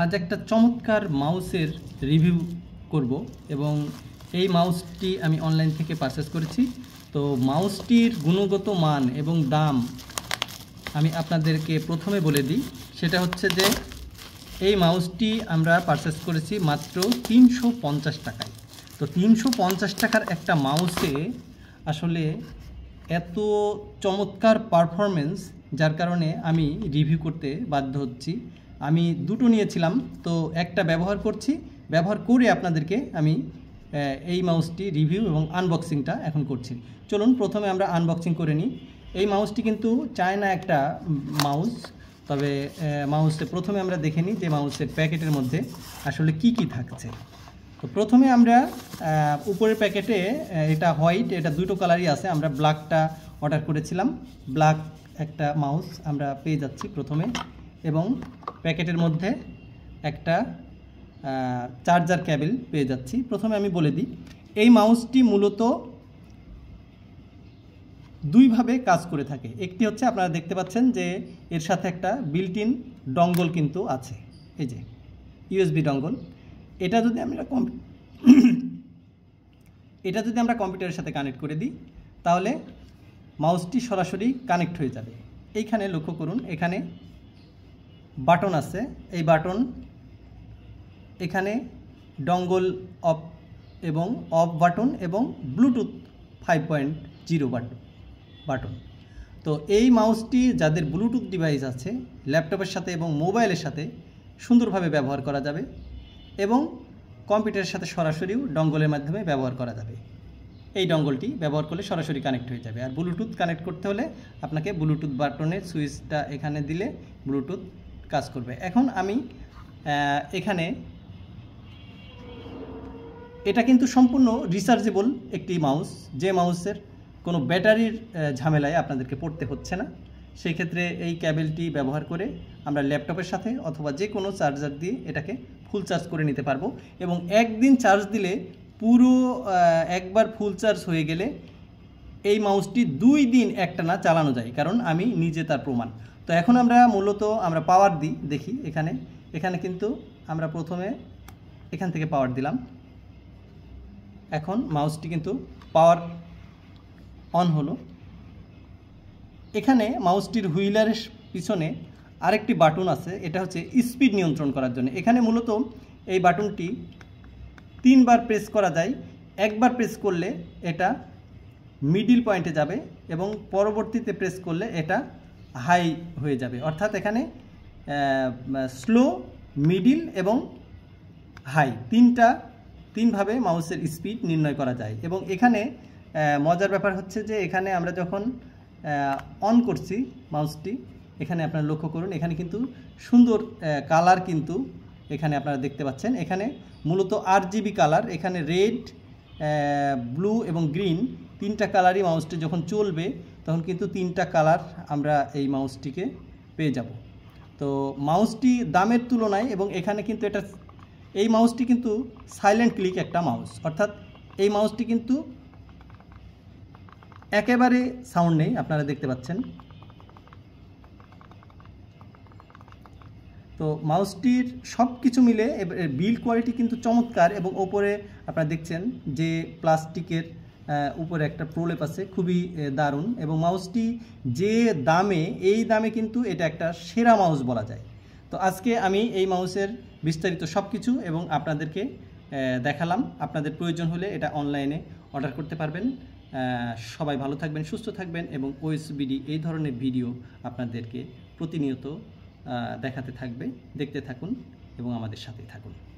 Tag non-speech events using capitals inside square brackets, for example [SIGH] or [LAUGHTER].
আজ একটা চমৎকার মাউসের রিভিউ করব এবং এই মাউসটি আমি অনলাইন থেকে পারচেস করেছি তো মাউসটির গুণগত মান এবং দাম আমি আপনাদেরকে প্রথমে বলে দিই সেটা হচ্ছে যে এই মাউসটি আমরা পারচেস করেছি মাত্র তিনশো টাকায় তো তিনশো টাকার একটা মাউসে আসলে এত চমৎকার পারফরমেন্স যার কারণে আমি রিভিউ করতে বাধ্য হচ্ছি আমি দুটো নিয়েছিলাম তো একটা ব্যবহার করছি ব্যবহার করে আপনাদেরকে আমি এই মাউসটি রিভিউ এবং আনবক্সিংটা এখন করছি চলুন প্রথমে আমরা আনবক্সিং করে নিই এই মাউসটি কিন্তু চায়না একটা মাউস তবে মাউসে প্রথমে আমরা দেখে নিই যে মাউসের প্যাকেটের মধ্যে আসলে কি কি থাকছে তো প্রথমে আমরা উপরের প্যাকেটে এটা হোয়াইট এটা দুটো কালারই আছে আমরা ব্ল্যাকটা অর্ডার করেছিলাম ব্ল্যাক একটা মাউস আমরা পেয়ে যাচ্ছি প্রথমে এবং প্যাকেটের মধ্যে একটা চার্জার ক্যাবেল পেয়ে যাচ্ছি প্রথমে আমি বলে দিই এই মাউসটি মূলত দুইভাবে কাজ করে থাকে একটি হচ্ছে আপনারা দেখতে পাচ্ছেন যে এর সাথে একটা বিল্ট ইন ডঙ্গল কিন্তু আছে এই যে ইউএসবি ডঙ্গল এটা যদি আমরা [COUGHS] এটা যদি আমরা কম্পিউটারের সাথে কানেক্ট করে দিই তাহলে মাউসটি সরাসরি কানেক্ট হয়ে যাবে এইখানে লক্ষ্য করুন এখানে বাটন আছে এই বাটন এখানে ডঙ্গল অফ এবং অফ বাটন এবং bluetooth five point zero button তো এই মাউসটি যাদের ব্লুটুথ ডিভাইস আছে ল্যাপটপের সাথে এবং মোবাইলের সাথে সুন্দরভাবে ব্যবহার করা যাবে এবং কম্পিউটারের সাথে সরাসরিও ডঙ্গলের মাধ্যমে ব্যবহার করা যাবে এই ডঙ্গলটি ব্যবহার করলে সরাসরি কানেক্ট হয়ে যাবে আর ব্লুটুথ কানেক্ট করতে হলে আপনাকে ব্লুটুথ বাটনের সুইচটা এখানে দিলে ব্লুটুথ কাজ করবে এখন আমি এখানে এটা কিন্তু সম্পূর্ণ রিচার্জেবল একটি মাউস যে মাউসের কোনো ব্যাটারির ঝামেলায় আপনাদেরকে পড়তে হচ্ছে না সেই ক্ষেত্রে এই ক্যাবেলটি ব্যবহার করে আমরা ল্যাপটপের সাথে অথবা যে কোনো চার্জার দিয়ে এটাকে ফুল চার্জ করে নিতে পারবো এবং একদিন চার্জ দিলে পুরো একবার ফুল চার্জ হয়ে গেলে এই মাউসটি দুই দিন একটানা চালানো যায় কারণ আমি নিজে তার প্রমাণ তো এখন আমরা মূলত আমরা পাওয়ার দিই দেখি এখানে এখানে কিন্তু আমরা প্রথমে এখান থেকে পাওয়ার দিলাম এখন মাউসটি কিন্তু পাওয়ার অন হলো এখানে মাউসটির হুইলারের পিছনে আরেকটি বাটন আছে এটা হচ্ছে স্পিড নিয়ন্ত্রণ করার জন্য এখানে মূলত এই বাটনটি তিনবার প্রেস করা যায় একবার প্রেস করলে এটা মিডিল পয়েন্টে যাবে এবং পরবর্তীতে প্রেস করলে এটা হাই হয়ে যাবে অর্থাৎ এখানে স্লো মিডিল এবং হাই তিনটা তিনভাবে মাউসের স্পিড নির্ণয় করা যায় এবং এখানে মজার ব্যাপার হচ্ছে যে এখানে আমরা যখন অন করছি মাউসটি এখানে আপনারা লক্ষ্য করুন এখানে কিন্তু সুন্দর কালার কিন্তু এখানে আপনারা দেখতে পাচ্ছেন এখানে মূলত আর কালার এখানে রেড ব্লু এবং গ্রিন তিনটা কালারই মাউসটি যখন চলবে তখন কিন্তু তিনটা কালার আমরা এই মাউসটিকে পেয়ে যাব তো মাউসটি দামের তুলনায় এবং এখানে কিন্তু এটা এই মাউসটি কিন্তু সাইলেন্ট ক্লিক একটা মাউস অর্থাৎ এই মাউসটি কিন্তু একেবারে সাউন্ড নেই আপনারা দেখতে পাচ্ছেন তো মাউসটির সব কিছু মিলে বিল কোয়ালিটি কিন্তু চমৎকার এবং ওপরে আপনারা দেখছেন যে প্লাস্টিকের উপরে একটা প্রলেপ আছে খুবই দারুণ এবং মাউসটি যে দামে এই দামে কিন্তু এটা একটা সেরা মাউস বলা যায় তো আজকে আমি এই মাউসের বিস্তারিত সব কিছু এবং আপনাদেরকে দেখালাম আপনাদের প্রয়োজন হলে এটা অনলাইনে অর্ডার করতে পারবেন সবাই ভালো থাকবেন সুস্থ থাকবেন এবং ওএসবিডি এই ধরনের ভিডিও আপনাদেরকে প্রতিনিয়ত দেখাতে থাকবে দেখতে থাকুন এবং আমাদের সাথেই থাকুন